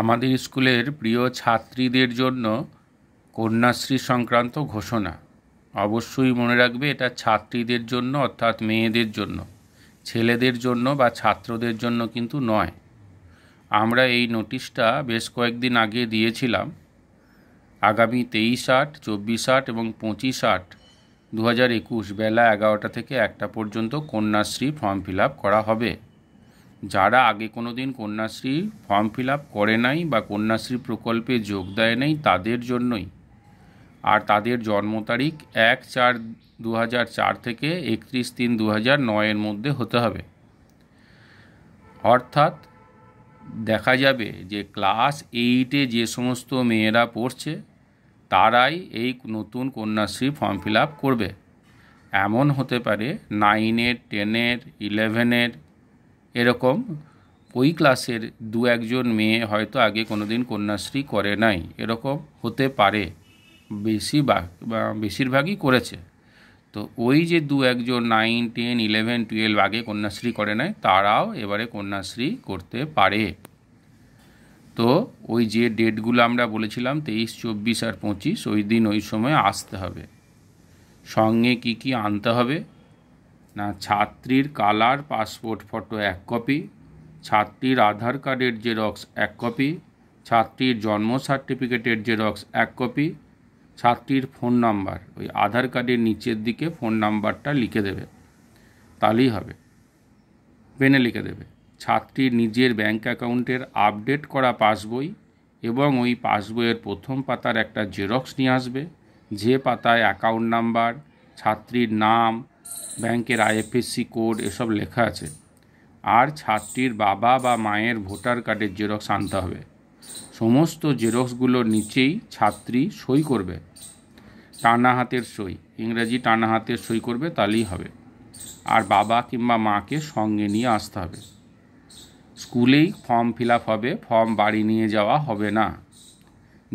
আমাদের স্কুলের প্রিয় ছাত্রীদের জন্য কন্যাশ্রী সংক্রান্ত ঘোষণা অবশ্যই মনে রাখবে এটা ছাত্রীদের জন্য অর্থাৎ মেয়েদের জন্য ছেলেদের জন্য বা ছাত্রদের জন্য কিন্তু নয় আমরা এই নোটিশটা বেশ কয়েকদিন আগে দিয়েছিলাম আগামী তেইশ আট চব্বিশ আট এবং পঁচিশ আট দু হাজার একুশ বেলা এগারোটা থেকে একটা পর্যন্ত কন্যাশ্রী ফর্ম ফিল আপ করা হবে যারা আগে কোনো দিন কন্যাশ্রী ফর্ম ফিল আপ করে নাই বা কন্যাশ্রী প্রকল্পে যোগ দেয় নাই তাদের জন্যই আর তাদের জন্ম তারিখ এক চার দু থেকে একত্রিশ তিন দু নয়ের মধ্যে হতে হবে অর্থাৎ দেখা যাবে যে ক্লাস এইটে যে সমস্ত মেয়েরা পড়ছে তারাই এই নতুন কন্যাশ্রী ফর্ম ফিল আপ করবে এমন হতে পারে নাইনের টেনের ইলেভেনের এরকম ওই ক্লাসের দু একজন মেয়ে হয়তো আগে কোনো দিন কন্যাশ্রী করে নাই এরকম হতে পারে বেশি বা বেশিরভাগই করেছে তো ওই যে দু একজন নাইন টেন ইলেভেন টুয়েলভ আগে কন্যাশ্রী করে নাই তারাও এবারে কন্যাশ্রী করতে পারে তো ওই যে ডেটগুলো আমরা বলেছিলাম তেইশ চব্বিশ আর পঁচিশ ওই দিন ওই সময় আসতে হবে সঙ্গে কি কি আনতে হবে না ছাত্রীর কালার পাসপোর্ট ফটো এক কপি ছাত্রীর আধার কার্ডের জেরক্স এক কপি ছাত্রীর জন্ম সার্টিফিকেটের জেরক্স এক কপি ছাত্রীর ফোন নাম্বার ওই আধার কার্ডের নিচের দিকে ফোন নাম্বারটা লিখে দেবে তাহলেই হবে পেনে লিখে দেবে ছাত্রীর নিজের ব্যাঙ্ক অ্যাকাউন্টের আপডেট করা পাসবই এবং ওই পাসবইয়ের প্রথম পাতার একটা জেরক্স নিয়ে আসবে যে পাতায় অ্যাকাউন্ট নাম্বার ছাত্রীর নাম ব্যাংকের আইএফএসসি কোড এসব লেখা আছে আর ছাত্রীর বাবা বা মায়ের ভোটার কার্ডের জেরক্স আনতে হবে সমস্ত জেরক্সগুলোর নিচেই ছাত্রী সই করবে টানা হাতের সই ইংরেজি টানা হাতের সই করবে তাহলেই হবে আর বাবা কিংবা মাকে সঙ্গে নিয়ে আসতে হবে স্কুলেই ফর্ম ফিল হবে ফর্ম বাড়ি নিয়ে যাওয়া হবে না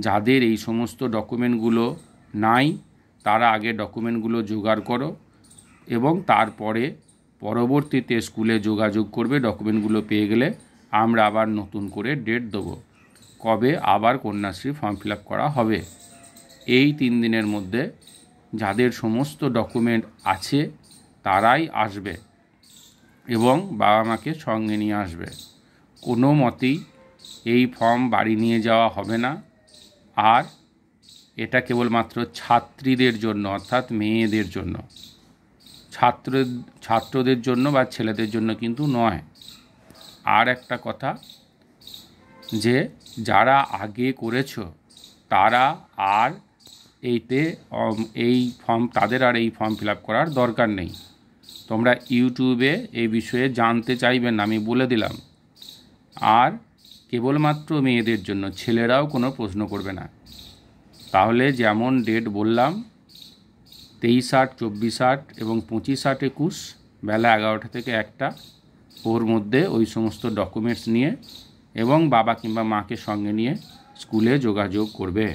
যাদের এই সমস্ত ডকুমেন্টগুলো নাই তারা আগে ডকুমেন্টগুলো জোগাড় করো এবং তারপরে পরবর্তীতে স্কুলে যোগাযোগ করবে ডকুমেন্টগুলো পেয়ে গেলে আমরা আবার নতুন করে ডেট দেবো কবে আবার কন্যাশ্রী ফর্ম ফিল করা হবে এই তিন দিনের মধ্যে যাদের সমস্ত ডকুমেন্ট আছে তারাই আসবে এবং বাবা মাকে সঙ্গে নিয়ে আসবে কোনো মতেই এই ফর্ম বাড়ি নিয়ে যাওয়া হবে না আর এটা কেবলমাত্র ছাত্রীদের জন্য অর্থাৎ মেয়েদের জন্য ছাত্র ছাত্রদের জন্য বা ছেলেদের জন্য কিন্তু নয় আর একটা কথা যে যারা আগে করেছ তারা আর এইতে এই ফর্ম তাদের আর এই ফর্ম ফিল করার দরকার নেই তোমরা ইউটিউবে এই বিষয়ে জানতে চাইবে না আমি বলে দিলাম আর কেবলমাত্র মেয়েদের জন্য ছেলেরাও কোনো প্রশ্ন করবে না তাহলে যেমন ডেট বললাম তেইশ আট চব্বিশ আট এবং পঁচিশ আট একুশ বেলা এগারোটা থেকে একটা ওর মধ্যে ওই সমস্ত ডকুমেন্টস নিয়ে এবং বাবা কিংবা মাকে সঙ্গে নিয়ে স্কুলে যোগাযোগ করবে